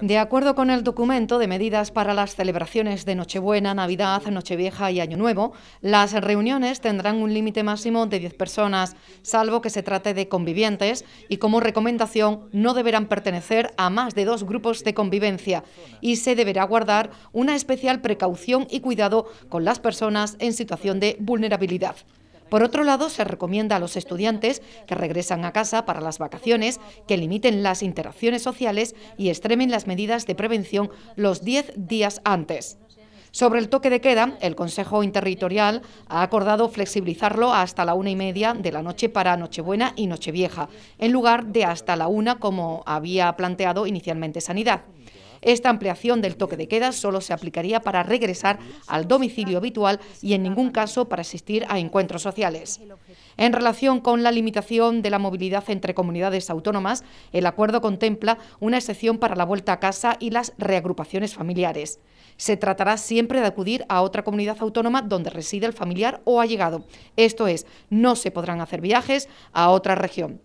De acuerdo con el documento de medidas para las celebraciones de Nochebuena, Navidad, Nochevieja y Año Nuevo, las reuniones tendrán un límite máximo de 10 personas, salvo que se trate de convivientes y como recomendación no deberán pertenecer a más de dos grupos de convivencia y se deberá guardar una especial precaución y cuidado con las personas en situación de vulnerabilidad. Por otro lado, se recomienda a los estudiantes que regresan a casa para las vacaciones que limiten las interacciones sociales y extremen las medidas de prevención los 10 días antes. Sobre el toque de queda, el Consejo Interterritorial ha acordado flexibilizarlo hasta la una y media de la noche para Nochebuena y Nochevieja, en lugar de hasta la una como había planteado inicialmente Sanidad. Esta ampliación del toque de queda solo se aplicaría para regresar al domicilio habitual y en ningún caso para asistir a encuentros sociales. En relación con la limitación de la movilidad entre comunidades autónomas, el acuerdo contempla una excepción para la vuelta a casa y las reagrupaciones familiares. Se tratará siempre de acudir a otra comunidad autónoma donde reside el familiar o allegado. Esto es, no se podrán hacer viajes a otra región.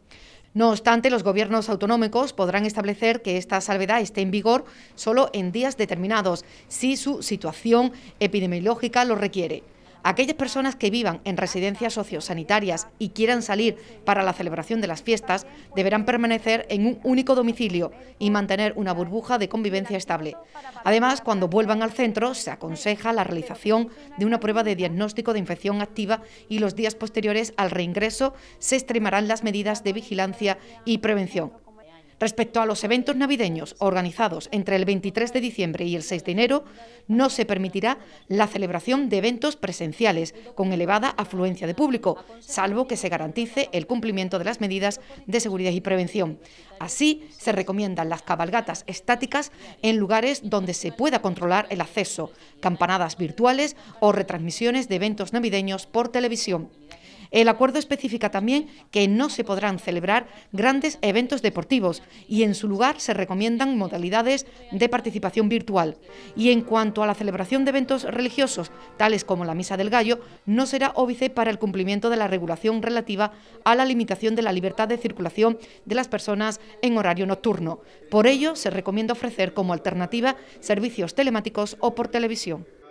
No obstante, los gobiernos autonómicos podrán establecer que esta salvedad esté en vigor solo en días determinados, si su situación epidemiológica lo requiere. Aquellas personas que vivan en residencias sociosanitarias y quieran salir para la celebración de las fiestas deberán permanecer en un único domicilio y mantener una burbuja de convivencia estable. Además, cuando vuelvan al centro, se aconseja la realización de una prueba de diagnóstico de infección activa y los días posteriores al reingreso se extremarán las medidas de vigilancia y prevención. Respecto a los eventos navideños organizados entre el 23 de diciembre y el 6 de enero, no se permitirá la celebración de eventos presenciales con elevada afluencia de público, salvo que se garantice el cumplimiento de las medidas de seguridad y prevención. Así, se recomiendan las cabalgatas estáticas en lugares donde se pueda controlar el acceso, campanadas virtuales o retransmisiones de eventos navideños por televisión. El acuerdo especifica también que no se podrán celebrar grandes eventos deportivos y en su lugar se recomiendan modalidades de participación virtual. Y en cuanto a la celebración de eventos religiosos, tales como la Misa del Gallo, no será óbice para el cumplimiento de la regulación relativa a la limitación de la libertad de circulación de las personas en horario nocturno. Por ello, se recomienda ofrecer como alternativa servicios telemáticos o por televisión.